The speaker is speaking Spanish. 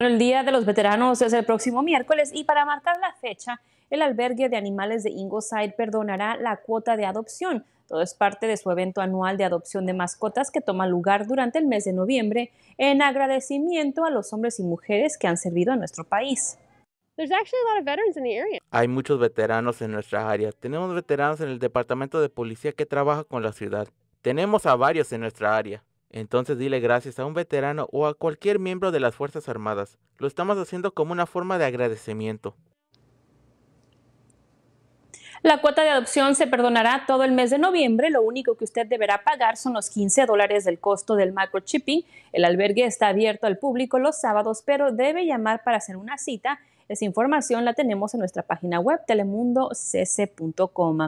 El Día de los Veteranos es el próximo miércoles y para marcar la fecha, el albergue de animales de Ingleside perdonará la cuota de adopción. Todo es parte de su evento anual de adopción de mascotas que toma lugar durante el mes de noviembre en agradecimiento a los hombres y mujeres que han servido a nuestro país. Hay muchos veteranos en nuestra área. Tenemos veteranos en el departamento de policía que trabaja con la ciudad. Tenemos a varios en nuestra área. Entonces dile gracias a un veterano o a cualquier miembro de las Fuerzas Armadas. Lo estamos haciendo como una forma de agradecimiento. La cuota de adopción se perdonará todo el mes de noviembre. Lo único que usted deberá pagar son los 15 dólares del costo del microchipping. El albergue está abierto al público los sábados, pero debe llamar para hacer una cita. Esa información la tenemos en nuestra página web telemundocc.com.